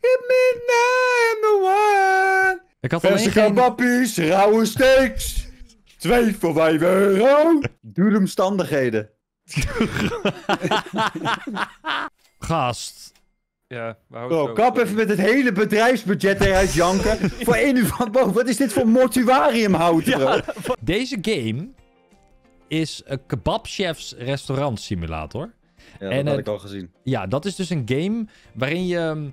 Hit midnight and the one. Ik had alleen geen... rauwe steaks. Twee voor 5 euro. omstandigheden. Gast. Ja, Bro, kap even met het hele bedrijfsbudget eruit janken. voor één uur van boven. Wat is dit voor mortuariumhout, ja. Deze game is een kebabchefs restaurant simulator. Ja, dat en, heb ik al gezien. Ja, dat is dus een game waarin je ehm,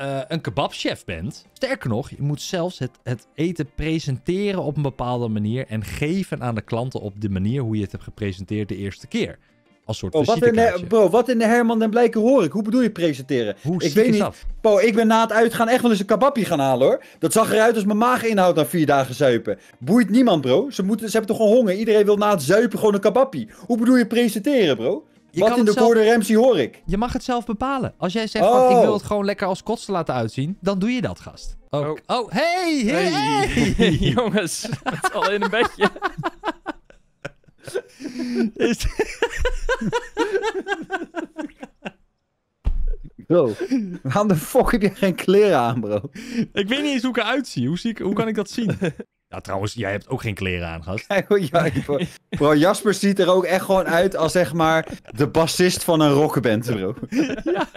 eh, een kebabchef bent. Sterker nog, je moet zelfs het, het, eten presenteren op een bepaalde manier. En geven aan de klanten op de manier hoe je het hebt gepresenteerd de eerste keer. Als soort oh, wat in de, Bro, wat in de Herman en Blijken hoor ik? Hoe bedoel je presenteren? Hoe ik weet niet. Dat? Bro, ik ben na het uitgaan echt wel eens een kebabje gaan halen hoor. Dat zag eruit als mijn maaginhoud na vier dagen zuipen. Boeit niemand, bro. Ze, moeten, ze hebben toch gewoon honger? Iedereen wil na het zuipen gewoon een kebabje. Hoe bedoel je presenteren, bro? Je Wat in de zelf... Ramsey hoor ik? Je mag het zelf bepalen. Als jij zegt, oh. ik wil het gewoon lekker als kotsen laten uitzien, dan doe je dat, gast. Oh, oh. hey, hey, Jongens, het is al in een bedje. Is... bro, waarom de fuck heb je geen kleren aan, bro? Ik weet niet eens hoe ik eruit zie. Hoe, zie ik, hoe kan ik dat zien? Nou, trouwens, jij hebt ook geen kleren aan, gast. ja, bro. Jasper ziet er ook echt gewoon uit als zeg maar de bassist van een rockband, bro. Ja.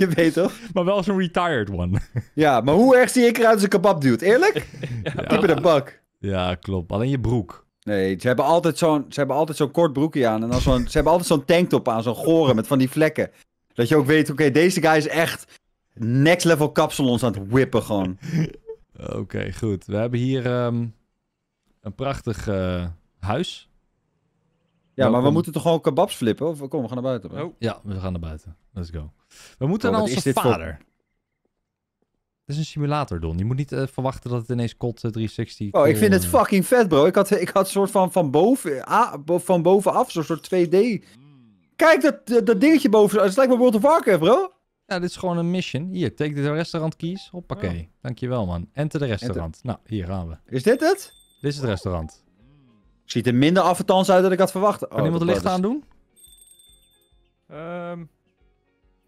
Je weet toch? Maar wel als een retired one. Ja, maar hoe erg zie ik eruit als een kebab duwt? Eerlijk? Ja. de bak. Ja, klopt. Alleen je broek. Nee, ze hebben altijd zo'n zo'n kort broekje aan. En dan zo'n, ze hebben altijd zo'n tanktop aan, zo'n gore met van die vlekken. Dat je ook weet, oké, deze guy is echt next level kapsalons aan het whippen gewoon. Oké, goed. We hebben hier ehm, een prachtig eh, huis. Ja, maar we moeten toch gewoon kebabs flippen? Of kom, we gaan naar buiten. Oh. Ja, we gaan naar buiten. Let's go. We moeten naar onze vader. Voor... Het is een simulator, Don. Je moet niet eh, verwachten dat het ineens kot 360... Eh, oh, ik vind het fucking vet, bro. Ik had, ik had soort van van, boven, ah, van bovenaf, zo'n soort 2D... Kijk, dat, dat dingetje boven... Het lijkt me World of Warcraft, bro. Ja, dit is gewoon een mission. Hier, take de restaurant kies, Hoppakee. Oh. Dankjewel, man. Enter de restaurant. Nou, hier gaan we. Is dit het? Dit is het restaurant. Ziet er minder affetans uit dan ik had verwacht. Kan oh, iemand de licht aan Ehm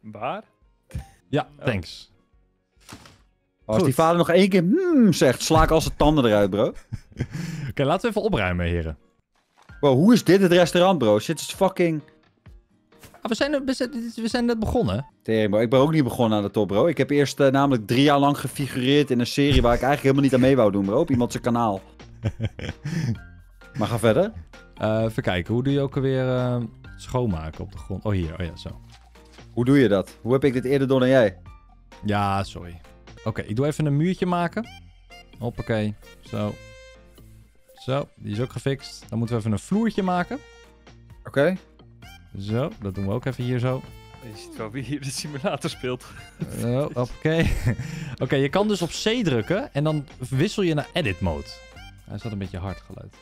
waar? Ja, oh. thanks. Oh, als die vader nog één keer mm, zegt, sla ik al zijn tanden eruit, bro. Oké, laten we even opruimen, heren. Bro, hoe is dit het restaurant, bro? Zit is fucking we zijn, we, zijn, net begonnen. Tering, bro. Ik ben ook niet begonnen aan de top, bro. Ik heb eerst eh, namelijk drie jaar lang gefigureerd in een serie waar ik eigenlijk helemaal niet aan mee wou doen, bro. Op iemand zijn kanaal. maar ga verder. Uh, even kijken, hoe doe je ook alweer eh, schoonmaken op de grond? Oh, hier. Oh ja, zo. Hoe doe je dat? Hoe heb ik dit eerder door dan jij? Ja, sorry. Oké, ik doe even een muurtje maken. Hoppakee. Zo. Zo, die is ook gefixt. Dan moeten we even een vloertje maken. Oké. Zo, dat doen we ook even hier zo. Je ziet wel wie hier de simulator speelt. Oh, oké. oké, je kan dus op C drukken en dan wissel je naar edit mode. Hij is dat een beetje hard geluid.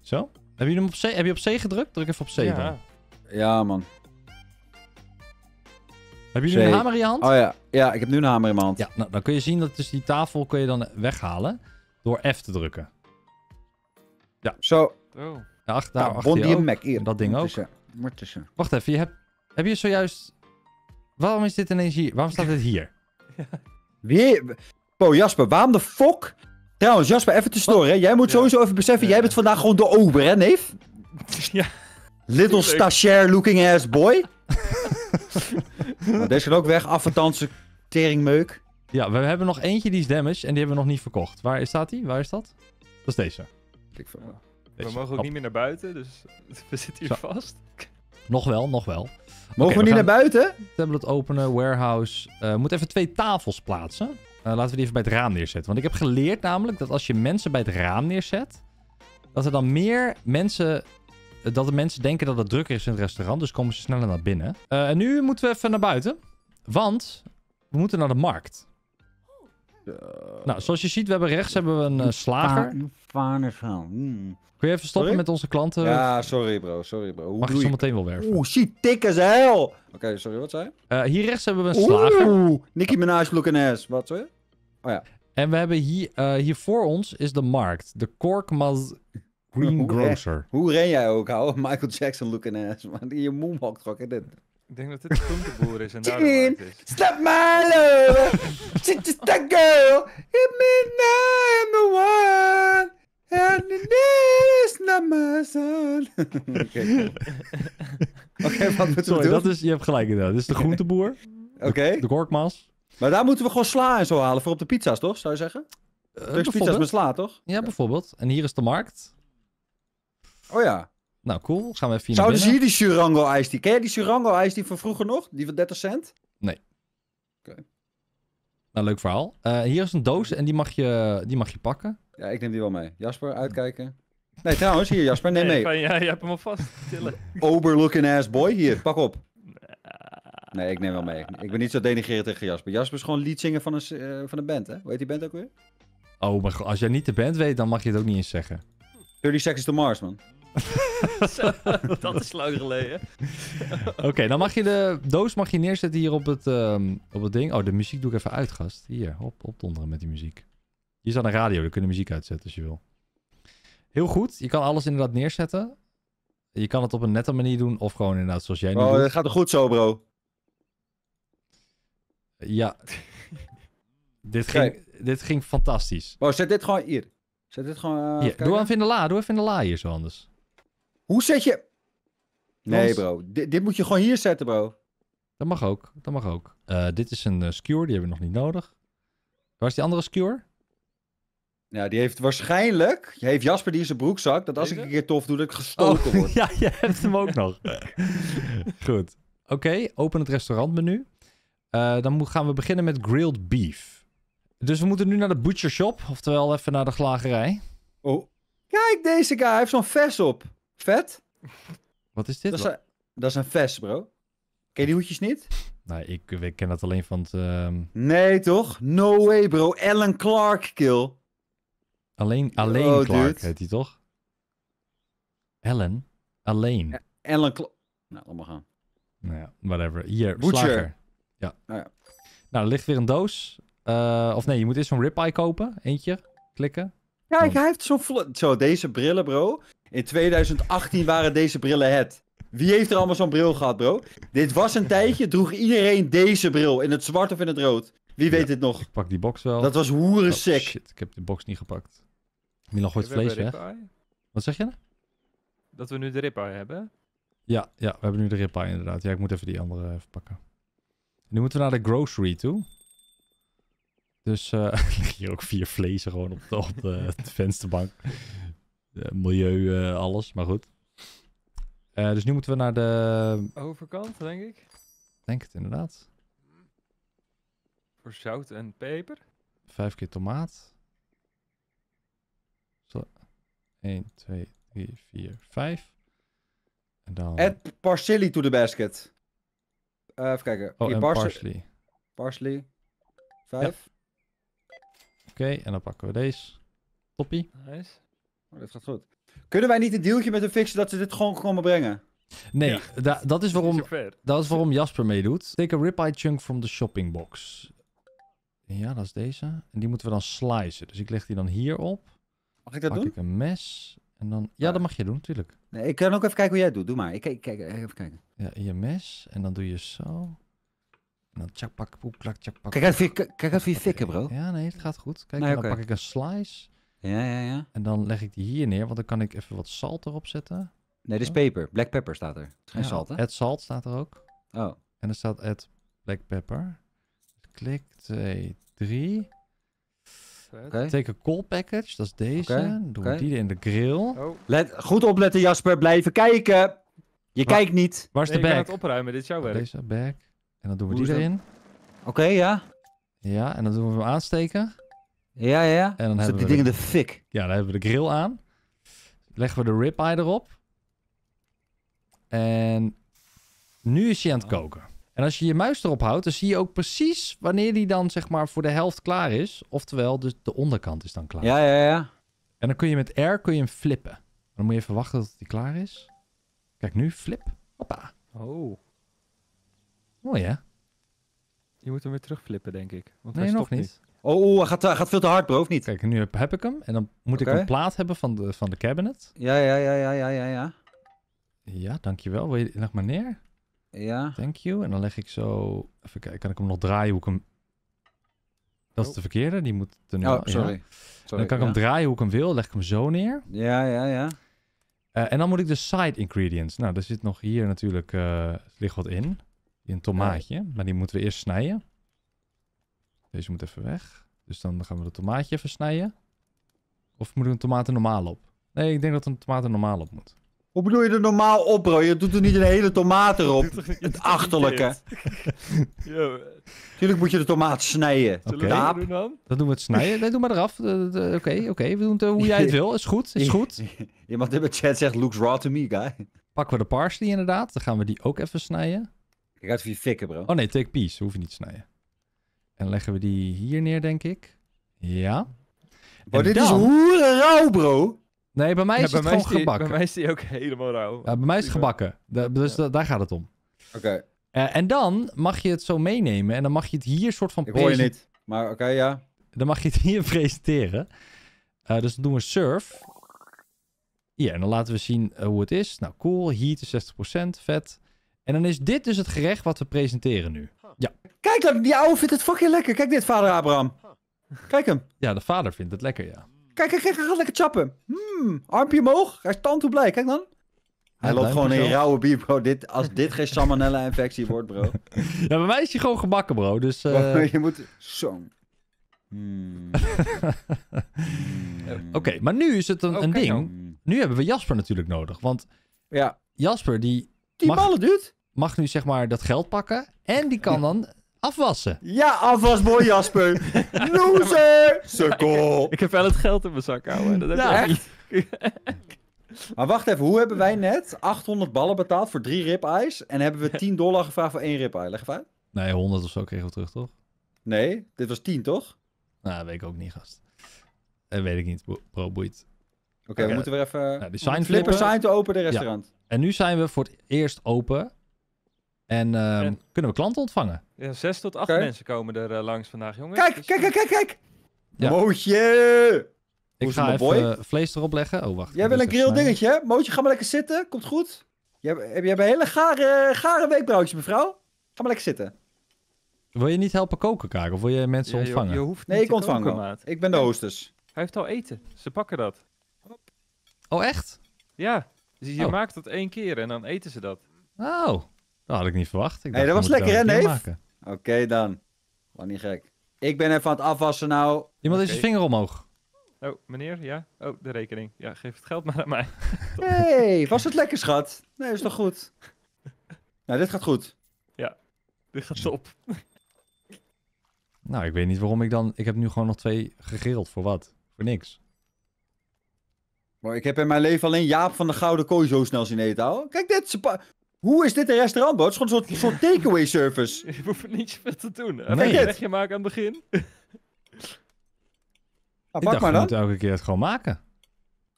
Zo. Heb je, hem op C, heb je op C gedrukt? Druk even op C ja. dan. Ja, man. Heb je nu een hamer in je hand? Oh ja. ja, ik heb nu een hamer in mijn hand. Ja, nou, dan kun je zien dat dus die tafel kun je dan weghalen door F te drukken. Ja. Zo. Oh. Ja, achter, daar, Mac, hier. Dat ding ook. Wacht even, je hebt, heb je zojuist... Waarom is dit ineens hier? Waarom staat dit hier? Wie? Oh, Jasper, waarom de fok? Trouwens, Jasper, even te storen. Jij moet sowieso even beseffen, jij bent vandaag gewoon de ober, hè, neef? Little stagiair looking ass boy. deze gaat ook weg, afgetansen, teringmeuk. Ja, we hebben nog eentje die is damage en die hebben we nog niet verkocht. Waar staat die? Waar is dat? Dat is deze. Ik vind we mogen ook niet meer naar buiten, dus we zitten hier vast. Nog wel, nog wel. Mogen we, niet naar buiten? Tablet openen, warehouse. We eh, moeten even twee tafels plaatsen. Eh, laten we die even bij het raam neerzetten. Want ik heb geleerd namelijk dat als je mensen bij het raam neerzet... dat er dan meer mensen... Eh, dat de mensen denken dat het drukker is in het restaurant. Dus komen ze sneller naar binnen. en nu moeten we even naar buiten. Want we moeten naar de markt. Eh, nou, zoals je ziet, we hebben rechts hebben we een uh, slager. Vaarnesveld. Mm. Kun je even stoppen met onze klanten? Ja, sorry bro, sorry bro. Hoe Mag je zo meteen wel werven. Oeh, shit, dik as hell. Oké, sorry, wat zei je? Eh, hier rechts hebben we een slager. Oeh, Nicky Minaj looking ass. Wat, sorry? Oh ja. En we hebben hier, hier voor ons is de markt. De Korkmaz Greengrocer. hoe, ren, hoe ren jij ook, hou? Michael Jackson looking ass. Maar je moonwalk trok in dit. Ik denk dat dit de groenteboer is en daar is. Stop my love! She's just that girl! Hit me now, I'm the one! And the is not my son! Oké, wat moeten Sorry, dat is, je hebt gelijk inderdaad. Dit is de groenteboer. Oké. De gorkmas. Maar daar moeten we gewoon sla en zo halen voor op de pizza's, toch? Zou je zeggen? Uh, pizza's met sla, toch? ja, bijvoorbeeld. En hier is de markt. Oh ja. Nou, cool. Gaan we even Zouden ze hier die Surango ijs die? Ken jij die Surango ijs die van vroeger nog? Die van 30 cent? Nee. Oké. Nou, leuk verhaal. Eh, hier is een doos en die mag, je, die mag je pakken. Ja, ik neem die wel mee. Jasper, uitkijken. Nee, trouwens, hier Jasper, neem mee. Nee, ja, je hebt hem al vast. Overlooking ass boy, hier, pak op. Nee, ik neem wel mee. Ik ben niet zo denigrerend tegen Jasper. Jasper is gewoon zingen van een, eh, van een band, hè? Hoe die band ook weer? Oh, maar als jij niet de band weet, dan mag je het ook niet eens zeggen. 30 Seconds to Mars, man. dat is lang geleden. Oké, dan mag je de doos mag je neerzetten hier op het, ehm, op het ding. Oh, de muziek doe ik even uit, gast. Hier, op, opdonderen met die muziek. Hier staat een radio, daar kun je muziek uitzetten als je wil. Heel goed, je kan alles inderdaad neerzetten. Je kan het op een nette manier doen of gewoon inderdaad zoals jij nu Oh, dat gaat er goed zo, bro. Ja. dit, ging, dit ging fantastisch. Oh, zet dit gewoon hier. Zet dit gewoon... Eh, ja, doe even in de la, doe even in de la hier zo anders. Hoe zet je... Nee bro, dit, dit moet je gewoon hier zetten bro. Dat mag ook, dat mag ook. Eh, dit is een eh, skewer, die hebben we nog niet nodig. Waar is die andere skewer? Nou, die heeft waarschijnlijk... Heeft Jasper die in zijn broekzak, dat als ik een keer tof doe, dat ik gestoken oh, word. ja, je hebt hem ook nog. Goed. Oké, open het restaurantmenu. Eh, dan gaan we beginnen met grilled beef. Dus we moeten nu naar de butcher shop, oftewel even naar de glagerij. Oh, kijk deze guy, heeft zo'n vest op. Vet. Wat is dit? Dat is, een, dat is een vest, bro. Ken die hoedjes niet? Nee, ik, eh, ik ken dat alleen van het... Ehm, nee, toch? No way, bro. Alan Clark, kill. Alleen, oh, alleen Clark heet hij toch? Ellen? Alleen. Ellen. Alan Clark. Nou, allemaal gaan. Nou ja, whatever. Hier, slager. Ja. Nou, ja. nou, er ligt weer een doos. Eh, of nee, je moet eerst zo'n eye kopen. Eentje. Klikken. Kijk, hij heeft zo'n... Zo, deze brillen, bro. In 2018 waren deze brillen het. Wie heeft er allemaal zo'n bril gehad, bro? Dit was een tijdje, droeg iedereen deze bril. In het zwart of in het rood. Wie weet ja, het nog? Ik pak die box wel. Dat was hoeren oh, shit, ik heb de box niet gepakt. Milan gooit vlees weg. Wat zeg je? Dat we nu de ribeye hebben. Ja, ja, we hebben nu de ribeye inderdaad. Ja, ik moet even die andere even pakken. Nu moeten we naar de grocery toe. Dus uh, hier ook vier vlees gewoon op de, op de vensterbank. Eh, milieu, eh, alles. Maar goed. Eh, dus nu moeten we naar de... Overkant, denk ik. Denk het, inderdaad. Voor zout en peper. Vijf keer tomaat. Zo. 1, 2, 3, 4, 5. En dan... Add parsley to the basket. Uh, even kijken. Oh, Hier, parsley. parsley. Parsley. Vijf. Ja. Oké, okay, en dan pakken we deze. Toppie. Nice. Oh, dat gaat goed. Kunnen wij niet een deeltje met hem fixen dat ze dit gewoon komen brengen? Nee, dat, is waarom, dat is waarom Jasper meedoet. Take a ribeye chunk from the shopping box. Ja, dat is deze. En die moeten we dan slicen. Dus ik leg die dan hier op. Mag ik dat Pak ik een mes. En dan... Ja, ah. dat mag je doen, natuurlijk. Nee, ik kan ook even kijken hoe jij het doet. Doe maar. Ik kijk, even kijken. Ja, je mes. En dan doe je zo. En dan tjak, pak, poep, klak, pak. Kijk even, je, kijk fikken, bro. Ja, nee, het gaat goed. Kijk, dan pak ik een slice. Ja, ja, ja. En dan leg ik die hier neer, want dan kan ik even wat zalt erop zetten. Nee, dit is oh. peper. Black pepper staat er. Het is geen zalt, hè? Het zalt staat er ook. Oh. En er staat het black pepper. Klik, twee, drie. Okay. a coal package, dat is deze. Okay. Doen we die in de grill. Oh. Let, goed opletten, Jasper. Blijven kijken. Je kijkt niet. Waar is de bag? het opruimen, dit is jouw oh, werk. Deze bag. En dan doen we die erin. Oké, ja. Ja, en dan doen we hem aansteken. Ja, ja. En dan Zet die dingen de, fik. Ja, dan hebben we de grill aan. Leggen we de ribeye erop. En nu is hij aan het oh. koken. En als je je muis erop houdt, dan zie je ook precies wanneer die dan zeg maar voor de helft klaar is. Oftewel, de onderkant is dan klaar. Ja, ja, ja. En dan kun je met R kun je hem flippen. Dan moet je even wachten tot hij klaar is. Kijk nu, flip. Hoppa. Oh. Mooi hè? Je moet hem weer terugflippen, denk ik. Want nee, nog niet. niet. Oh, hij gaat, veel te hard, bro, of niet? Kijk, nu heb, ik hem. En dan moet ik een plaat hebben van de, van de cabinet. Ja, ja, ja, ja, ja, ja, ja. Ja, dankjewel. Wil je, leg maar neer. Ja. Thank you. En dan leg ik zo... Even kijken, kan ik hem nog draaien hoe ik hem... Dat is oh. de verkeerde, die moet er nu... Oh, sorry. dan kan ik hem draaien hoe ik hem wil. Leg ik hem zo neer. Ja, ja, ja. Eh, en dan moet ik de side ingredients. Nou, daar zit nog hier natuurlijk... Uh, ligt wat in. Een tomaatje. Maar die moeten we eerst snijden. Deze moet even weg. Dus dan gaan we de tomaatje even snijden. Of moet ik een tomaten normaal op? Nee, ik denk dat een tomaten normaal op moet. Hoe bedoel je er normaal op, bro? Je doet er niet een hele tomaat erop. Het achterlijke. Tuurlijk moet je de tomaat snijden. Oké. dan? doen we het snijden. Nee, doe maar eraf. Oké, oké. we doen het eh, hoe jij het wil. Is goed, is goed. Iemand in mijn chat zegt, looks raw to me, guy. Pakken we de parsley inderdaad. Dan gaan we die ook even snijden. Kijk uit voor je fikken, bro. Oh nee, take peace. Hoef je niet te snijden. En leggen we die hier neer, denk ik. Ja. Oh, dit is hoeren rauw, bro. Nee, bij mij is het gewoon gebakken. Bij mij is die ook helemaal rauw. bij mij is het gebakken. dus daar gaat het om. Oké. Eh, en dan mag je het zo meenemen. En dan mag je het hier soort van... Ik hoor je niet. Maar oké, ja. Dan mag je het hier presenteren. Eh, dus dan doen we surf. Ja, en dan laten we zien eh, hoe het is. Nou, cool. Heat is 60%. Vet. En dan is dit dus het gerecht wat we presenteren nu. Ja. Kijk, die oude vindt het fucking lekker. Kijk dit, vader Abraham. Kijk hem. Ja, de vader vindt het lekker, ja. Kijk, kijk, kijk, hij gaat lekker chappen. Hmm, armpje omhoog. Hij is tand blij. Kijk dan. Hij loopt gewoon in rauwe bier, bro. Dit, als dit geen salmonella-infectie wordt, bro. ja, bij mij is hij gewoon gebakken, bro. Dus, eh. Je moet... Zo. Hmm. Oké, maar nu is het een, oh, ding. Nou. Nu hebben we Jasper natuurlijk nodig. Want ja. Jasper, die... Die mag, ballen, dude. Mag nu zeg maar dat geld pakken. En die kan dan afwassen. Ja, afwasboy Jasper. Loser! Sukkel. Ik heb wel het geld in mijn zak, houden. Dat heb ja, echt? maar wacht even, hoe hebben wij net 800 ballen betaald voor drie ribeyes en hebben we 10 dollar gevraagd voor één ribeye? Leg even uit. Nee, 100 of zo kregen we terug, toch? Nee, dit was 10, toch? Nou, dat weet ik ook niet, gast. Dat weet ik niet, bro, boeit. Oké, we moeten weer even... Nou, die sign flippen. Flipper sign te open de restaurant. En nu zijn we voor het eerst open Ehm, en, kunnen we klanten ontvangen. Ja, zes tot acht mensen komen er eh, langs vandaag, jongen. Kijk, dus, kijk, eh, kijk, kijk, kijk! Ja. Mootje! Ik ga even vlees erop leggen. Oh, wacht. Jij wil een grill dingetje, hè? Mootje, ga maar lekker zitten. Komt goed. Jij, jij hebt een hele gare, gare weekbroodjes, mevrouw. Ga maar lekker zitten. Wil je niet helpen koken, Kaak? Of wil je mensen ontvangen? Je, hoeft niet nee, ik ontvang Ik ben de hostess. Hij heeft al eten. Ze pakken dat. Oh, echt? Ja. Dus je oh. maakt dat één keer en dan eten ze dat. Oh. Dat had ik niet verwacht. Nee, dat was lekker, hè, neef? Oké, dan. Wat niet gek. Ik ben even aan het afwassen nou. Iemand is zijn vinger omhoog. Oh, meneer, ja? Oh, de rekening. Ja, geef het geld maar aan mij. hey, was het lekker, schat? Nee, is toch goed? nou, dit gaat goed. Ja, dit gaat op. nou, ik weet niet waarom ik dan... Ik heb nu gewoon nog twee gegrild. Voor wat? Voor niks. Maar ik heb in mijn leven alleen Jaap van de Gouden Kooi zo snel zien eten, Kijk dit, hoe is dit een restaurant, Het is gewoon een soort, takeaway service. Je hoeft niet zoveel te doen. Heb nee. een wegje maken aan het begin. ah, pak dacht, maar dan. Je moet elke keer het gewoon maken.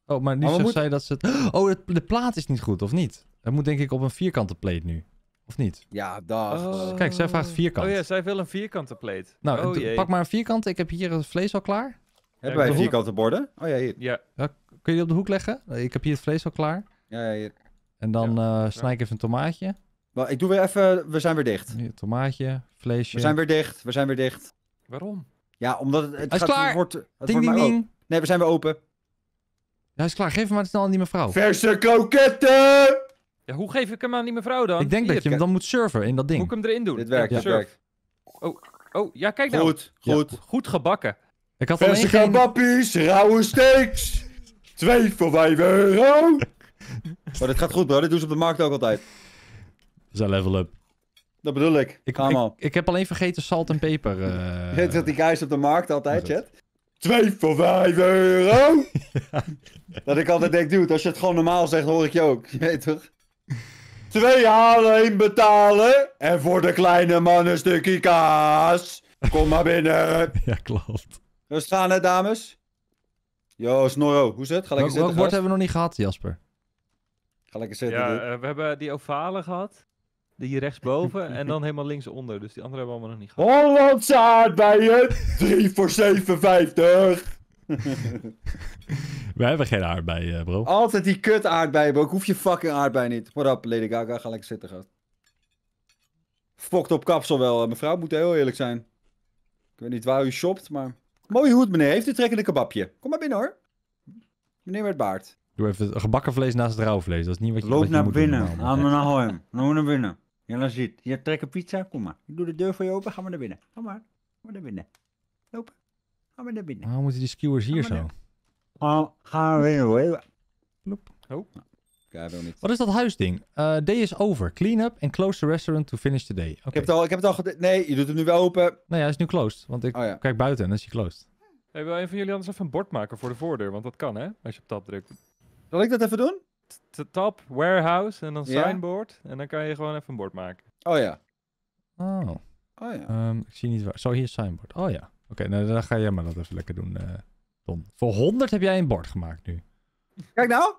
Oh, maar nu moet... zei dat ze het... Oh, de, de plaat is niet goed, of niet? Dat moet denk ik op een vierkante plate nu. Of niet? Ja, dag. Oh. Kijk, zij vraagt vierkant. Oh ja, zij wil een vierkante plate. Nou, oh, pak maar een vierkante. Ik heb hier het vlees al klaar. Hebben wij vierkante borden? Oh ja, hier. Ja. Kun je die op de hoek leggen? Ik heb hier het vlees al klaar. Ja, ja hier. En dan eh, snij ik even een tomaatje. Maar ik doe weer even, we zijn weer dicht. tomaatje, vleesje. We zijn weer dicht, we zijn weer dicht. Waarom? Ja, omdat het, het, hij gaat, klaar. wordt... Het ding, wordt ding, oh. ding. Nee, we zijn weer open. Ja, is klaar. Geef hem maar snel aan die mevrouw. Verse koketten! Ja, hoe geef ik hem aan die mevrouw dan? Ik denk dat je hem dan moet serveren in dat ding. Moet ik hem erin doen? Dit werkt, ja. werkt. Oh, oh, ja, kijk nou. Goed, goed. Goed gebakken. Ik had Verse geen... rauwe steaks. Twee voor vijf euro. Oh, dit gaat goed, bro. Dit doen ze op de markt ook altijd. Dat is level up. Dat bedoel ik. Ik, ik, ik, heb alleen vergeten salt en peper. Uh... dat die guys op de markt altijd, chat? 2 voor 5 euro! Dat ik altijd denk, dude, als je het gewoon normaal zegt, hoor ik je ook. Je weet toch? Twee halen, één betalen. En voor de kleine man een stukje kaas. Kom maar binnen. ja, klopt. We staan, hè, dames? Yo, Snorro, hoe is het? Ga lekker zitten, Welk woord hebben we nog niet gehad, Jasper? Ga lekker zitten. Ja, eh, we hebben die ovale gehad. Die rechtsboven en dan helemaal linksonder. Dus die andere hebben we allemaal nog niet gehad. Hollandse aardbeien! 3 voor 57! Wij hebben geen aardbeien, eh, bro. Altijd die kut aardbeien, bro. Ik hoef je fucking aardbeien niet. What up, Lady Gaga? Ga lekker zitten, gast. Fokt op kapsel wel, eh, mevrouw. Moet heel eerlijk zijn. Ik weet niet waar u shopt, maar... Mooie hoed, meneer. Heeft u trekkende in kebabje? Kom maar binnen, hoor. Meneer met baard. Doe even gebakken vlees naast het rauw vlees. Dat is niet wat je, Loop wat je naar binnen. Gaan Haal me naar Hoorn. Loop naar binnen. Je dan ziet. Je trekt een pizza. Kom maar. Ik doe de deur voor je open. Ga maar naar binnen. Ga maar. Ga maar naar binnen. Lopen. Ga maar naar binnen. Waarom moeten die skewers hier zo? Ga, ga maar binnen oh, hoor. Loop. Oh. Nou, niet. Wat is dat huisding? Eh, day is over. Clean up and close the restaurant to finish the day. Okay. Ik heb het al, ik heb het al Nee, je doet het nu wel open. ja, hij is nu closed. Want ik oh, kijk buiten en dan is hij closed. Hey, wil een van jullie anders even een bord maken voor de voordeur? Want dat kan, hè? Als je op tap drukt. Zal ik dat even doen? Top, warehouse en dan signboard. En dan kan je gewoon even een bord maken. Oh ja. Oh. Oh ja. Ehm, ik zie niet waar. Zo, hier signboard. Oh ja. Oké, nou, dan ga jij maar dat even lekker doen, uh, Voor 100 heb jij een bord gemaakt nu. Kijk nou.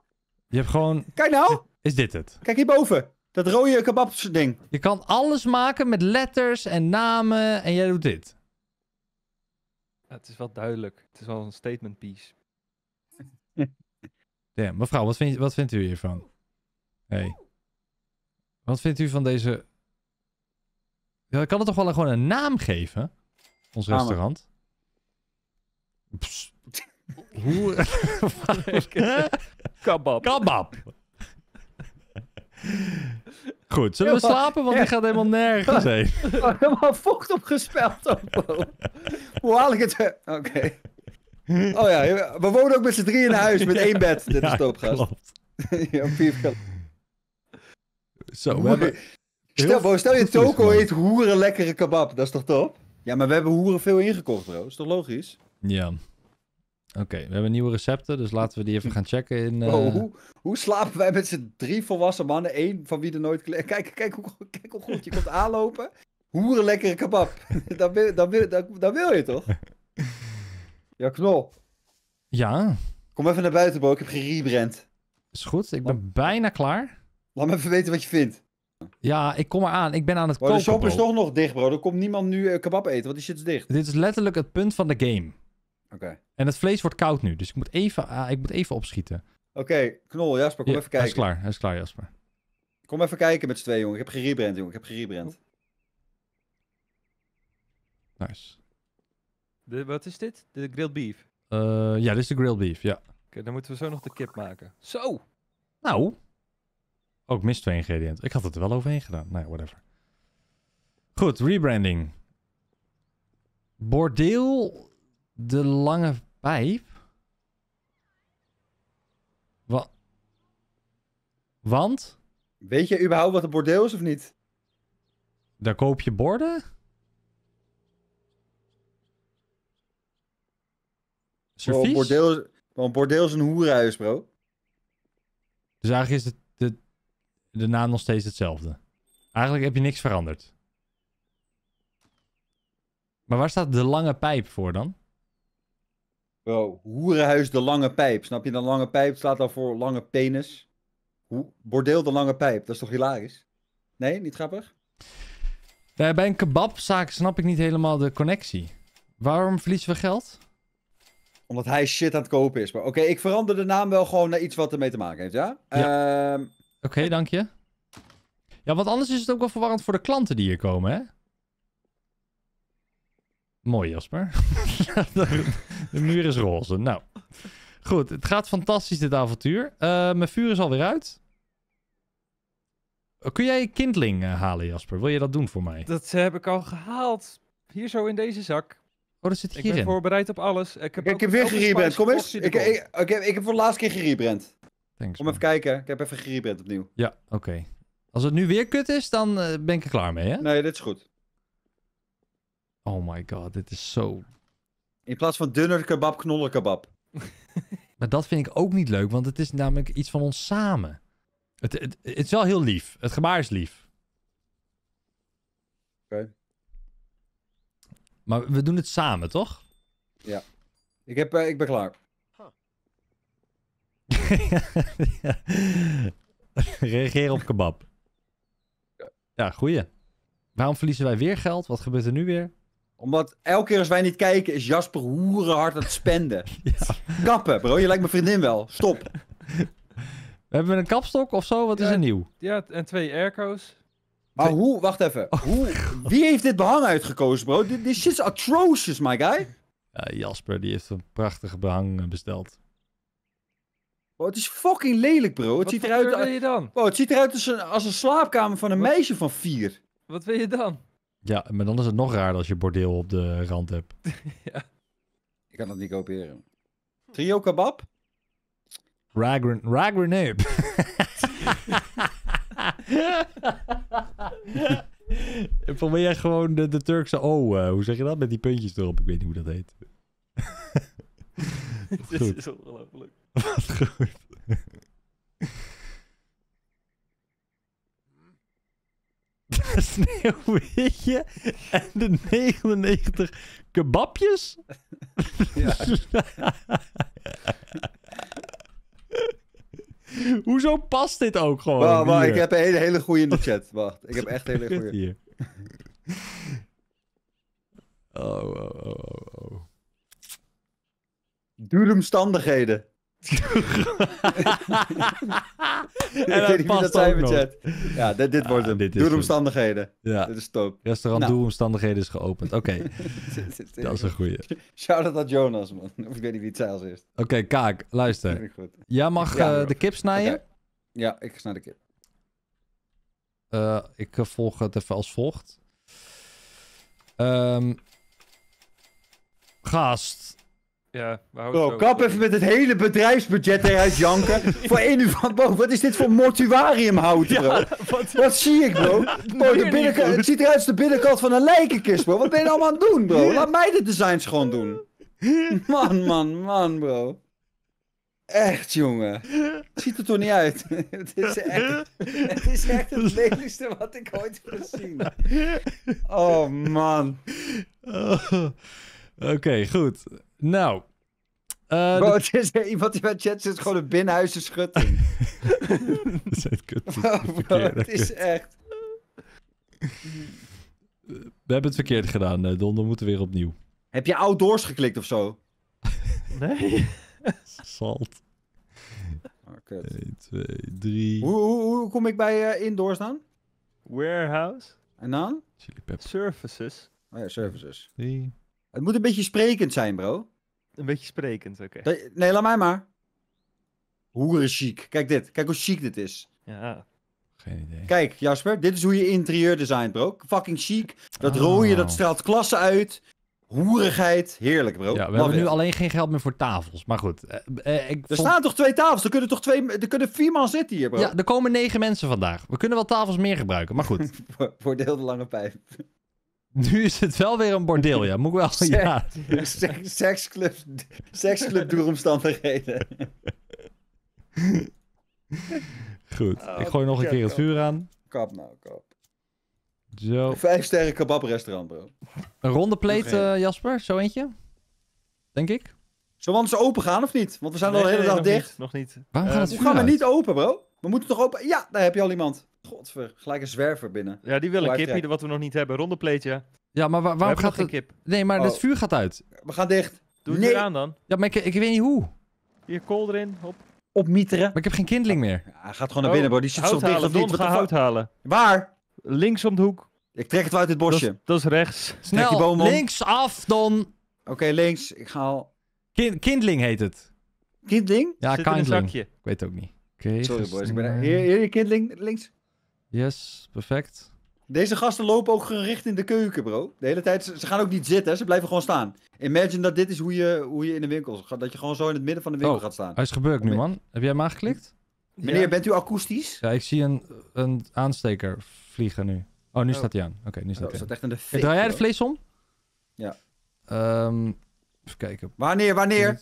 Je hebt gewoon... Kijk nou. Is dit het? Kijk hierboven. Dat rode kebabse ding. Je kan alles maken met letters en namen en jij doet dit. het is wel duidelijk. Het is wel een statement piece. Ja, mevrouw, wat, vindt wat vindt u hiervan? Hey. Wat vindt u van deze... Ja, kan het toch wel gewoon een naam geven? Ons restaurant. Hoe... Kabab. Kabab. Goed, zullen we slapen? Want die gaat helemaal nergens heen. Helemaal vocht opgespeld. Op. Hoe haal ik het? Oké. Oh ja, we wonen ook met z'n drie in huis met één bed. Dit is Stoopgast. Klopt. ja, vier Zo, we hebben... Stel, bro, stel je toko eet hoeren lekkere kebab. Dat is toch top? Ja, maar we hebben hoeren veel ingekocht, bro. Is toch logisch? Ja. Oké, we hebben nieuwe recepten, dus laten we die even gaan checken in... Eh, hoe, hoe, slapen wij met z'n drie volwassen mannen, één van wie er nooit... Kijk, kijk, hoe, kijk hoe goed je komt aanlopen. Hoeren lekkere kebab. dat, wil, dat, dat wil je toch? Ja, Knol. Ja? Kom even naar buiten, bro. Ik heb gerebrand. Is goed. Ik ben bijna klaar. Laat me even weten wat je vindt. Ja, ik kom eraan. Ik ben aan het koken kopen, De shop is toch nog dicht, bro. Er komt niemand nu eh, kebab eten, want die shit is dicht. Dit is letterlijk het punt van de game. Oké. En het vlees wordt koud nu, dus ik moet even, ah, ik moet even opschieten. Oké, Knol, Jasper, kom Ja, even Hij is klaar. Hij is klaar, Jasper. Kom even kijken met z'n twee, jongen. Ik heb gerebrand, jongen. Ik heb gerebrand. Oh. Nice wat is dit? De grilled beef? Eh, ja, dit is de grilled beef, ja. Oké, dan moeten we zo nog de kip maken. Zo! Nou, ook mis twee ingrediënten. Ik had het er wel overheen gedaan. Nou whatever. Goed, rebranding. Bordeel de Lange Pijp. Wat? Want? Weet je überhaupt wat een bordeel is of niet? Daar koop je borden? Servies? Bordeel, want is een hoerhuis, bro. Dus eigenlijk is de, de, de naam nog steeds hetzelfde. Eigenlijk heb je niks veranderd. Maar waar staat de lange pijp voor dan? Bro, hoerenhuis de lange pijp. Snap je? De lange pijp staat dan voor lange penis. Hoe? Bordeel de lange pijp. Dat is toch hilarisch? Nee, niet grappig? Eh, bij een kebabzaak snap ik niet helemaal de connectie. Waarom verliezen we geld? Omdat hij shit aan het kopen is. Maar oké, ik verander de naam wel gewoon naar iets wat ermee te maken heeft, ja? ja. Ehm, oké, dank je. Ja, want anders is het ook wel verwarrend voor de klanten die hier komen, hè? Mooi, Jasper. de muur is roze. Nou, goed. Het gaat fantastisch, dit avontuur. Eh, mijn vuur is alweer uit. Eh, kun jij kindling eh, halen, Jasper? Wil je dat doen voor mij? Dat heb ik al gehaald. Hier zo in deze zak. Oh, ik ben voorbereid op alles. Ik heb, weer gerebrand. Kom eens. Ik, ik, ik, heb voor de laatste keer gerebrand. Thanks, Kom even kijken. Ik heb even gerebrand opnieuw. Ja, oké. Als het nu weer kut is, dan eh, ben ik er klaar mee, hè? Nee, dit is goed. Oh my god, dit is zo... In plaats van dunner kebab, knoller kebab. maar dat vind ik ook niet leuk, want het is namelijk iets van ons samen. Het, het, is wel heel lief. Het gebaar is lief. Oké. Maar we doen het samen, toch? Ja. Ik, heb, eh, ik ben klaar. Reageer op kebab. Ja, goeie. Waarom verliezen wij weer geld? Wat gebeurt er nu weer? Omdat elke keer als wij niet kijken, is Jasper hoerenhard aan het spenden. Kappen, bro. Je lijkt mijn vriendin wel. Stop. We hebben een kapstok of zo? Wat is er nieuw? Ja, en twee airco's. Maar hoe, wacht even. Oh. Hoe, wie heeft dit behang uitgekozen, bro? Dit, shit is atrocious, my guy. Jasper, die heeft een prachtige behang eh, besteld. Bro, het is fucking lelijk, bro. Het Wat ziet eruit wil je dan? het ziet eruit als een, als een slaapkamer van een meisje van vier. Wat wil je dan? Ja, maar dan is het nog raarder als je bordeel op de rand hebt. ja. Ik kan dat niet kopiëren. Trio kebab? Ragren... Ragrenape. Probeer jij gewoon de, Turkse O, eh, hoe zeg je dat? Met die puntjes erop, ik weet niet hoe dat heet. Dit is ongelooflijk. Wat goed. sneeuwwitje en de 99 kebabjes? Ja. Hoezo past dit ook gewoon? ik heb een hele, hele goede in de chat. Wacht, ik heb echt een hele goede. Oh, oh, oh, oh. oh en ik weet niet dat zijn Ja, dit, dit ah, wordt hem. Ja. Dit is top. Restaurant nou. omstandigheden is geopend. Oké. dat is een goeie. Shout-out aan Jonas, man. Of ik weet niet wie het zei als eerst. Oké, okay, Kaak, luister. Jij mag eh, de kip snijden? Ja, ik snij de kip. Eh, ik eh, volg het even als volgt. Um, ehm, gast, ja, Bro, kap even met het hele bedrijfsbudget eruit janken. voor één uur van boven. Wat is dit voor mortuariumhout, bro? wat... wat... zie ik, bro? de binnenkant, het ziet eruit als de binnenkant van een lijkenkist, bro. Wat ben je nou allemaal aan het doen, bro? Laat mij de designs gewoon doen. Man, man, man, bro. Echt, jongen. Het ziet er toch niet uit? het, is echt, het is echt het lelijkste wat ik ooit heb gezien. Oh, man. Oké, goed. Nou. Uh, eh, wow, de... is er iemand die bij chat zit gewoon een binnenhuis schutting. dat is kut. Het is echt... We hebben het verkeerd gedaan, eh, Don. We moeten weer opnieuw. Heb je outdoors geklikt of zo? nee. Salt. Oh, 1, 2, 3. Hoe, hoe, hoe, kom ik bij uh, indoors dan? Warehouse. En dan? Chili pepper. Services. Oh ja, services. 3. Het moet een beetje sprekend zijn, bro. Een beetje sprekend, oké. Nee, laat mij maar. Hoeren chic. Kijk dit. Kijk hoe chic dit is. Ja. Geen idee. Kijk, Jasper, dit is hoe je interieur designt, bro. Fucking chic. Dat oh. rode, dat straalt klasse uit. Hoerigheid. Heerlijk, bro. Ja, we hebben nu alleen geen geld meer voor tafels. Maar goed. Eh, eh ik er staan toch twee tafels? Er kunnen toch twee, er kunnen vier man zitten hier, bro. Ja, er komen negen mensen vandaag. We kunnen wel tafels meer gebruiken, maar goed. voor, voor de hele lange pijp. Nu is het wel weer een bordeel, ja. Moet ik wel... ja. Seksclub, seksclub door omstandigheden. Goed, oh, ik gooi nog een keer het vuur aan. Kap nou, kap. Vijf sterren restaurant, bro. Een ronde plate, eh, Jasper? Zo eentje? Denk ik. Zullen we anders open gaan of niet? Want we zijn al de hele dag dicht. nog niet. Eh, we gaan we niet open, bro? We moeten toch open? Ja, daar heb je al iemand. Godver, gelijk een zwerver binnen. Ja, die willen kip wat we nog niet hebben. Rondepleetje. Ja, maar waar, waarom gaat het... kip? Nee, maar het oh. vuur gaat uit. We gaan dicht. Doe het nee. aan dan. Ja, maar ik, ik weet niet hoe. Hier, kool erin. Hop. Opmieteren. Maar ik heb geen kindling meer. Ja, hij gaat gewoon naar binnen, oh, bro. Die zit zo dicht dat Ga hout halen. Waar? Links om de hoek. Ik trek het uit het bosje. Dat is rechts. Snel, die boom om. links af, Don. Oké, links. Ik ga al... kindling heet het. Kindling? Ja, kindling. Ik weet het ook niet. Sorry, boys. Ik Hier, hier, kindling. Links. Yes, perfect. Deze gasten lopen ook gericht in de keuken, bro. De hele tijd, ze, gaan ook niet zitten, ze blijven gewoon staan. Imagine dat dit is hoe je, hoe je in de winkel gaat. Dat je gewoon zo in het midden van de winkel oh, gaat staan. Hij is gebeurd nu, man. Heb jij hem aangeklikt? Meneer, bent u akoestisch? Ja, ik zie een, een aansteker vliegen nu. Oh, nu oh. staat hij aan. Oké, nu staat oh, hij staat Echt in de Draai jij de vlees om? Ja. Um, even kijken. Wanneer, wanneer?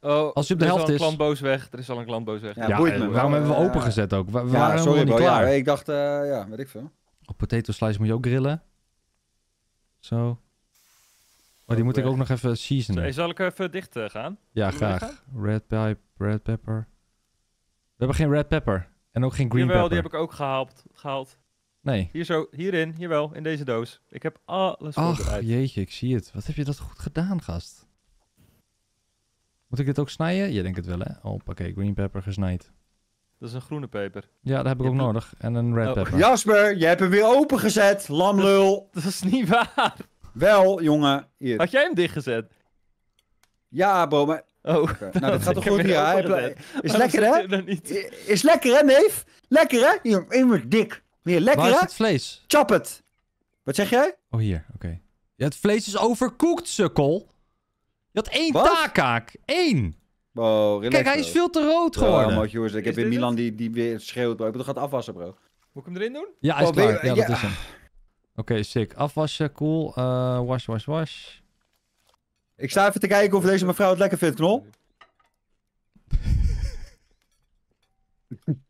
Oh, Als je op de helft is. Er is al een klant boos weg. Er is al een klant boos weg. Ja, boeit me. Eh, waarom hebben we opengezet ook? Waarom ja, sorry, niet klaar? ik dacht, eh, ja, weet ik veel. Op potato slice moet je ook grillen. Zo. Maar oh, die moet ik ook eh, nog even seasonen. Zal ik even dicht gaan? Ja, graag. Red pipe, red pepper. We hebben geen red pepper. En ook geen green jawel, pepper. die heb ik ook gehaald. gehaald. Nee. Hier zo, hierin, wel, in deze doos. Ik heb alles Ach, voorbereid. jeetje, ik zie het. Wat heb je dat goed gedaan, gast. Moet ik dit ook snijden? Je denkt het wel, hè? Hoppakee, green pepper gesnijd. Dat is een groene peper. Ja, dat heb ik ook nodig. En een red oh. pepper. Jasper, je hebt hem weer opengezet, lamlul. Dat, dat is niet waar. Wel, jongen. Hier. Had jij hem dichtgezet? Ja, bro, maar... Oh. Nou, dat gaat toch goed oh, niet Is lekker, hè? Is lekker, hè, neef? Lekker, hè? Hier, in dik. Hier, lekker, Waar is het vlees? Chop het. Wat zeg jij? Oh, hier, oké. het vlees is overkoekt, sukkel. Je had één Wat? taakhaak. Eén. Wow, Kijk, hij is veel te rood geworden. Ja, jongens, ik heb in Milan die, die weer schreeuwt, bro. Ik bedoel, gaat afwassen, bro. Moet ik hem erin doen? Ja, hij is Oh, klaar. Ja, dat is hem. Oké, sick. Afwassen, cool. Eh, wash, wash, wash. Ik sta even te kijken of deze mevrouw het lekker vindt, Knol.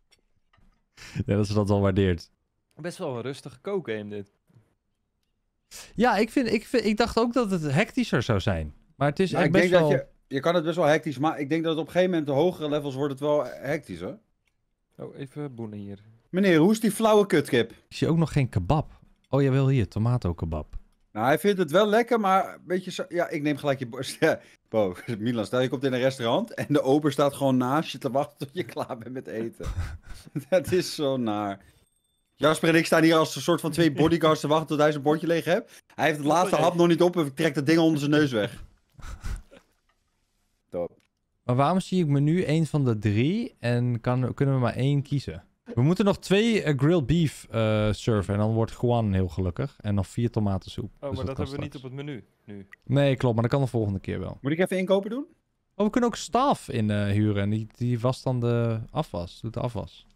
Ja, dat ze dat al waardeert. Best wel een rustige game dit. Ja, ik, vind, ik, vind, ik dacht ook dat het hectischer zou zijn. Maar het is nou, echt ik best denk wel... Dat je, je kan het best wel hectisch maar Ik denk dat op een gegeven moment de hogere levels wordt het wel hectisch, hoor. Oh, even boenen hier. Meneer, hoe is die flauwe kutkip? Ik zie ook nog geen kebab. Oh, jij wil hier, tomato Nou, hij vindt het wel lekker, maar beetje, je, ja, ik neem gelijk je borst. Ja. Bo, Milan, stel je komt in een restaurant en de ober staat gewoon naast je te wachten tot je klaar bent met eten. dat is zo naar. Jasper en ik staan hier als een soort van twee bodyguards te wachten tot hij zijn bordje leeg hebt. Hij heeft het laatste hap nog niet op en trekt dat ding onder zijn neus weg. Top. Maar waarom zie ik me nu een van de drie en kan, kunnen we maar één kiezen? We moeten nog twee eh, grilled beef uh, serven en dan wordt Juan heel gelukkig. En nog vier tomatensoep. Oh, dus maar dat, hebben we niet op het menu nu. Nee, klopt, maar dat kan de volgende keer wel. Moet ik even inkopen doen? Oh, we kunnen ook staaf inhuren eh, en die, die was dan de afwas, doet de afwas.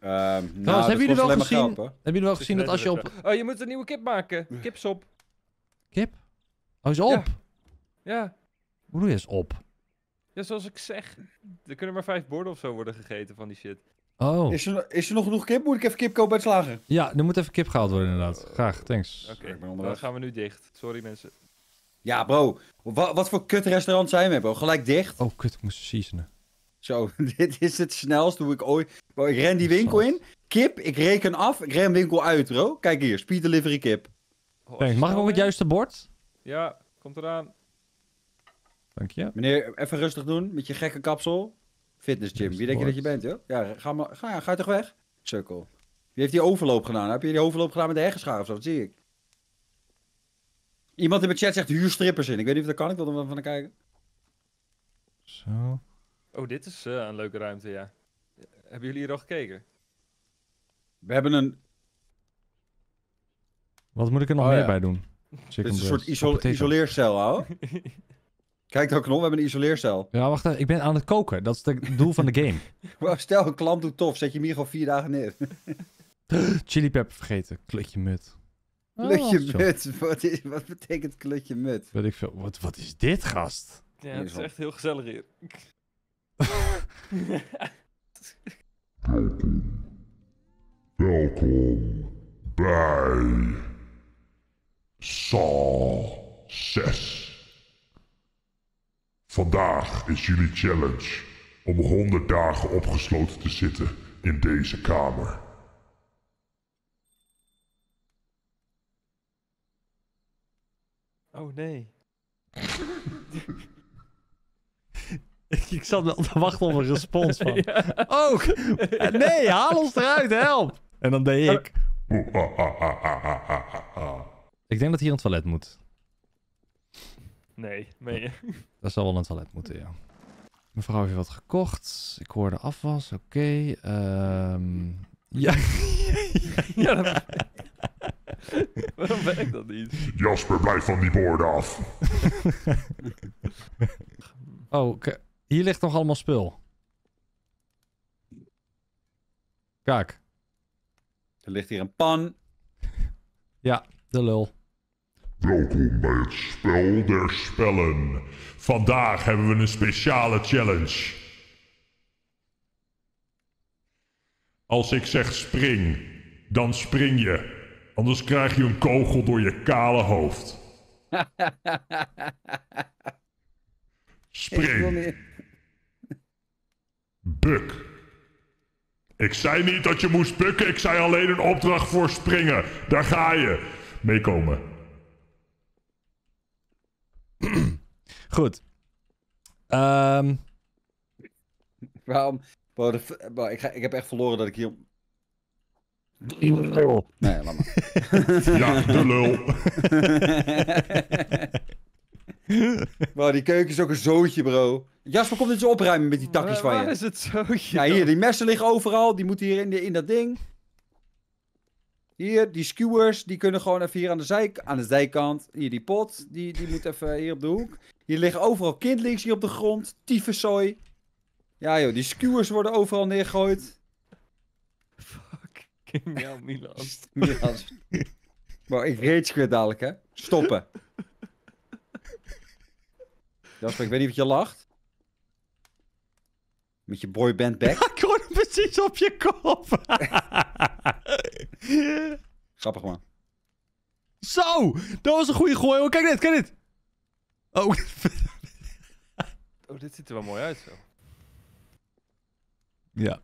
Ehm, nou, Trouwens, hebben jullie wel gezien, Heb hebben jullie wel gezien dat als je op... Oh, je moet een nieuwe kip maken. Kipsop. Kip? Oh, is op. Ja. Hoe doe je eens op? Ja, zoals ik zeg, er kunnen maar vijf borden of zo worden gegeten van die shit. Oh. Is er, is er nog genoeg kip? Moet ik even kip kopen bij het slagen? Ja, er moet even kip gehaald worden inderdaad. Eh, Graag, thanks. Oké, dan gaan we nu dicht. Sorry mensen. Ja, bro. Wat, wat voor kut restaurant zijn we, bro? Gelijk dicht. Oh, kut. Ik moest seasonen. Zo, dit is het snelst hoe ik ooit... Bro, ik ren die winkel in. Kip, ik reken af. Ik ren winkel uit, bro. Kijk hier. Speed delivery kip. Oh, Mag ik ook het juiste bord? Ja, komt eraan. Meneer, even rustig doen met je gekke kapsel. Fitness gym. Wie denk je dat je bent, joh? Ja, ga, maar, ga, ga toch weg? Chuckle. Wie heeft die overloop gedaan? Heb je die overloop gedaan met de heggenschaar of zo? Dat zie ik. Iemand in de chat zegt huur strippers in. Ik weet niet of dat kan. Ik wil er wel van kijken. Zo. Oh, dit is eh, een leuke ruimte, ja. Hebben jullie hier al gekeken? We hebben een... Wat moet ik er nog oh, meer bij doen? is een soort iso isoleercel, hou. Kijk dan, nou, knop, we hebben een isoleercel. Ja, wacht even. Ik ben aan het koken. Dat is het doel van de game. stel, een klant doet tof. Zet je hier gewoon vier dagen neer. Chili pepper vergeten. Klutje mut. Klutje oh, mut? Wat, is, wat, betekent klutje mut? Weet ik veel. Wat, wat is dit, gast? Ja, het is echt heel gezellig hier. Welkom. Welkom bij Saw 6. Vandaag is jullie challenge om 100 dagen opgesloten te zitten in deze kamer. Oh nee. ik, zat te wachten op een respons van. Ook! Oh, nee, haal ons eruit, help! En dan deed ik. Oh, ah, ah, ah, ik denk dat hier een toilet moet. Nee, meen je? Dat zal wel een toilet moeten, ja. Mevrouw heeft wat gekocht. Ik hoorde afwas, oké. Ehm, ja. ja, dat... Waarom ben ik dat niet? Jasper, blijf van die borden af. oh, hier ligt nog allemaal spul. Kijk. Er ligt hier een pan. Ja, de lul. Welkom bij het spel der spellen. Vandaag hebben we een speciale challenge. Als ik zeg spring, dan spring je. Anders krijg je een kogel door je kale hoofd. Spring. Buk. Ik zei niet dat je moest bukken, ik zei alleen een opdracht voor springen. Daar ga je. Meekomen. Goed. Um... Waarom? Bro, ik, ga, ik heb echt verloren dat ik hier. Nee, laat maar. ja, de lul. bro, die keuken is ook een zootje, bro. Jasper, komt dit eens opruimen met die takjes van je. Waar is het zootje? Ja, hier, die messen liggen overal. Die moeten hier in, de, in dat ding. Hier, die skewers, die kunnen gewoon even hier aan de, zij, aan de zijkant. Hier, die pot, die, die moet even hier op de hoek. Hier liggen overal kindlings hier op de grond. Tyfuszooi. Ja joh, die skewers worden overal neergegooid. Fuck. Milan. Milan. Maar ik rage weer dadelijk, hè. Stoppen. Jasper, ik weet niet wat je lacht. Met je boyband back. Ik hoorde precies op je kop. Grappig, man. Zo! Dat was een goede gooi, Kijk dit, kijk dit. Oh. oh, dit ziet er wel mooi uit, zo. Ja.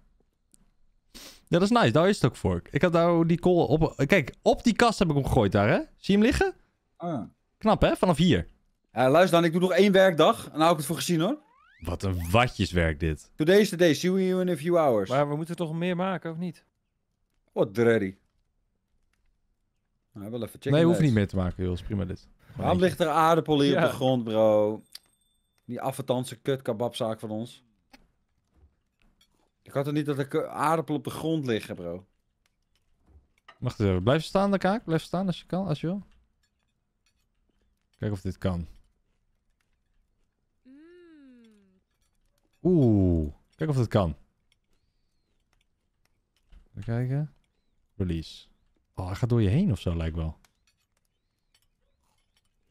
Ja, dat is nice. Daar is het ook voor. Ik had nou die kool op... Kijk, op die kast heb ik hem gegooid daar, hè? Zie je hem liggen? Oh, ah. ja. Knap, hè? Vanaf hier. Ja, luister dan. Ik doe nog één werkdag. En dan hou ik het voor gezien, hoor. Wat een watjeswerk dit. Today is the day. See you in a few hours. Maar we moeten toch meer maken, of niet? What dready. Nou, wel even checken. Nee, hoeft niet meer te maken, joh. prima dit. Waarom ligt er aardappel hier op de grond, bro? Die afgetanse kut kebabzaak van ons. Ik had het niet dat er aardappel op de grond liggen, bro. Wacht even. Blijf staan, de kaak. Blijf staan als je kan, als je wil. Kijk of dit kan. Mm. Oeh. Kijk of dat kan. Even kijken. Release. Oh, hij gaat door je heen of zo, lijkt wel.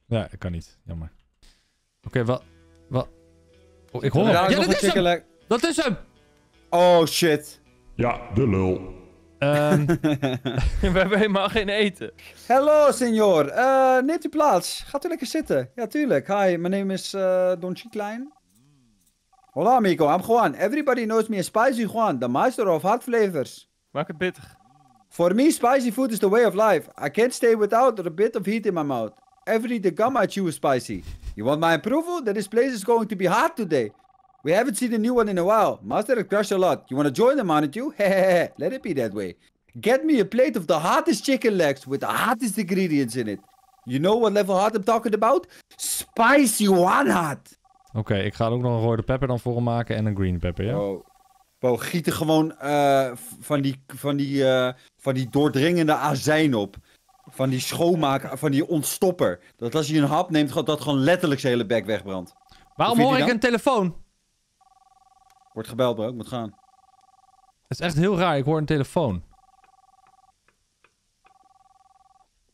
Ja, ik kan niet. Jammer. Oké, wat... Wat... Oh, ik hoor hem. Ja, dat is hem! Dat is hem! Oh, shit. Ja, de lul. Ehm, we hebben helemaal geen eten. Hallo, senor. Uh, neemt u plaats. Gaat u lekker zitten. Ja, tuurlijk. Hi, mijn naam is uh, Don Chiklein. Hola, amigo. I'm Juan. Everybody knows me as Spicy Juan, the master of hot flavors. Maak het bitter. For me, spicy food is the way of life. I can't stay without a bit of heat in my mouth. Every the gum I chew is spicy. You want my approval? That this place is going to be hot today. We haven't seen a new one in a while. Master had crushed a lot. You want to join them, aren't you? Hehehe, let it be that way. Get me a plate of the hottest chicken legs with the hottest ingredients in it. You know what level hot I'm talking about? Spicy one hot! Oké, okay, ik ga er ook nog een rode pepper dan voor maken en een green pepper, ja? Oh. giet er gewoon eh, van, die, van, die, eh, van die doordringende azijn op. Van die schoonmaker, van die ontstopper. Dat als je een hap neemt, dat gewoon letterlijk zijn hele bek wegbrandt. Waarom hoor ik een telefoon? Wordt gebeld, bro. Ik moet gaan. Het is echt heel raar. Ik hoor een telefoon.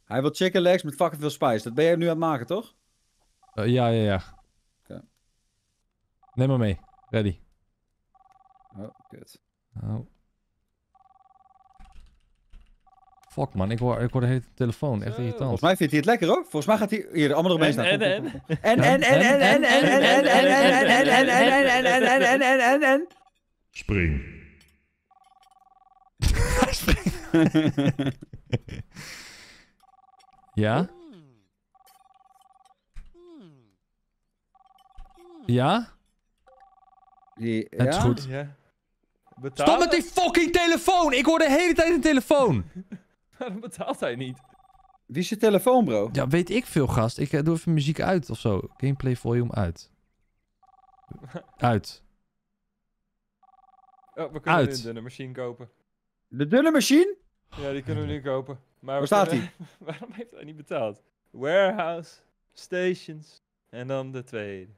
Hij wil chicken legs met fucking veel spice. Dat ben jij nu aan het maken, toch? Eh, ja, ja, ja. Okay. Neem maar mee. Ready. Oh, kut. Oh. Fuck man, ik hoor, ik hoor de hele telefoon. Echt irritant. Volgens mij vindt hij het lekker hoor. Volgens mij gaat hij... Hier, de andere mensen En, en, en, en, en, en, en, en, en, en, en, en, en, en, en, Spring. Spring. Ja? Ja? Het is goed. Ja. Stop met die fucking telefoon! Ik hoor de hele tijd een telefoon. Waarom betaalt hij niet? Wie is je telefoon, bro? Ja, weet ik veel, gast. Ik eh, doe even muziek uit of zo. Gameplay volume uit. uit. Oh, we kunnen uit. een dunne machine kopen. De dunne machine? Ja, die kunnen we nu kopen. Maar Waar staat die? waarom heeft hij niet betaald? Warehouse, stations en dan de tweede.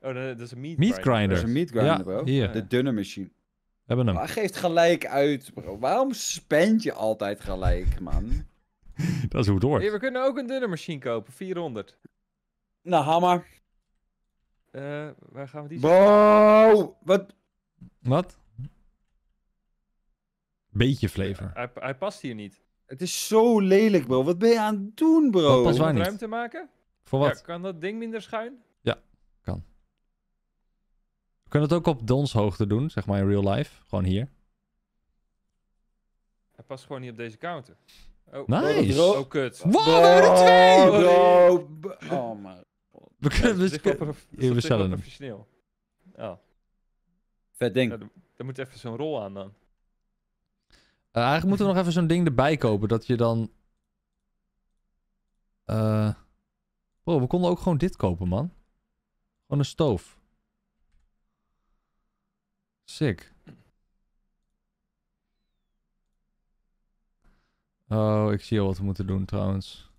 Oh, dat is een meat, grinder. Dat is een meat grinder, bro. Hier. Oh, de dunne machine hebben geeft gelijk uit, bro. Waarom spend je altijd gelijk, man? dat is hoe door. Hey, we kunnen ook een dunne machine kopen, 400. Nou, hammer. Uh, eh, waar gaan we die... Wow! Wat? Wat? Beetje flavor. Hij, hij, past hier niet. Het is zo lelijk, bro. Wat ben je aan het doen, bro? Wat past niet? ruimte maken? Voor wat? Ja, kan dat ding minder schuin? We kunnen het ook op donshoogte doen, zeg maar in real life. Gewoon hier. Hij past gewoon niet op deze counter. Oh, nice! Oh, oh kut. Wow, we er twee! Bro. Oh, man. We kunnen... Ja, dus we bestellen hem. Professioneel. Ja. Vet ding. Ja, er moet even zo'n rol aan dan. Eh, eigenlijk moeten we nog even zo'n ding erbij kopen, dat je dan... Eh, bro, we konden ook gewoon dit kopen, man. Gewoon een stoof. Sick. Oh, ik zie al wat we moeten doen trouwens.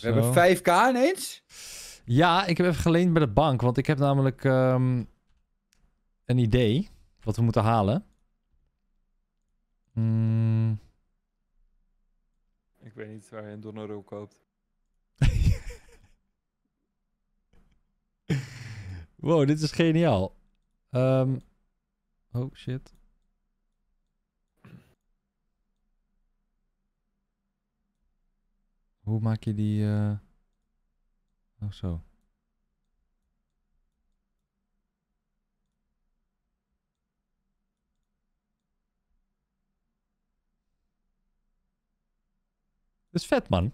We hebben 5k ineens? Ja, ik heb even geleend bij de bank. Want ik heb namelijk ehm, een idee wat we moeten halen. Hmm. Ik weet niet waar je een Donnaroo koopt. Wow, dit is geniaal. Um, oh, shit. Hoe maak je die... Uh... Oh, zo. Dat is vet, man.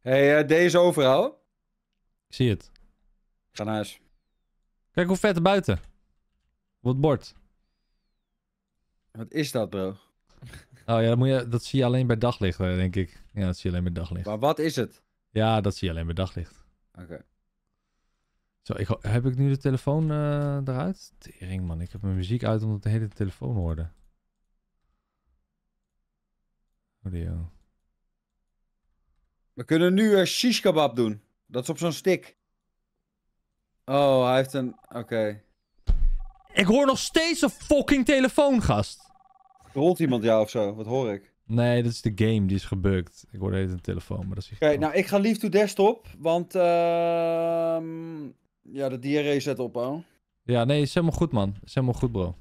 hey, uh, deze overal. Ik zie het. Ga naar huis. Kijk hoe vet buiten. Op het bord. Wat is dat, bro? Oh ja, dat, moet je, dat zie je alleen bij daglicht, denk ik. Ja, dat zie je alleen bij daglicht. Maar wat is het? Ja, dat zie je alleen bij daglicht. Oké. Zo, ik, heb ik nu de telefoon uh, eruit? Tering, man. Ik heb mijn muziek uit omdat de hele telefoon hoorde. Audio. We kunnen nu een eh, shish kebab doen. Dat is op zo'n stick. Oh, hij heeft een... Oké. Ik hoor nog steeds een fucking telefoon, gast. Rolt iemand jou of zo? Wat hoor ik? Nee, dat is de game. Die is gebukt. Ik hoorde even een telefoon, maar dat is Oké, nou, ik ga lief to desktop, want... Uh... Ja, de diarree zet op, hoor. Ja, nee, is helemaal goed, man. Is helemaal goed, bro.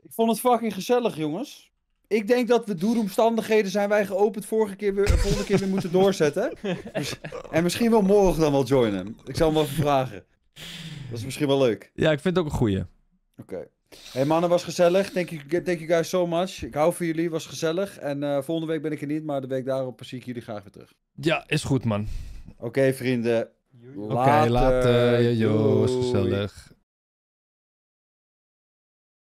Ik vond het fucking gezellig, jongens. Ik denk dat we door omstandigheden zijn wij geopend vorige keer weer, volgende keer weer moeten doorzetten. en misschien wel morgen dan wel joinen. Ik zal hem wel vragen. Dat is misschien wel leuk. Ja, ik vind het ook een goeie. Oké. Hey mannen, was gezellig. Thank you, thank you guys so much. Ik hou van jullie, was gezellig. En eh, volgende week ben ik er niet, maar de week daarop zie ik jullie graag weer terug. Ja, is goed man. Oké vrienden. Oké, later. later. Yo, gezellig.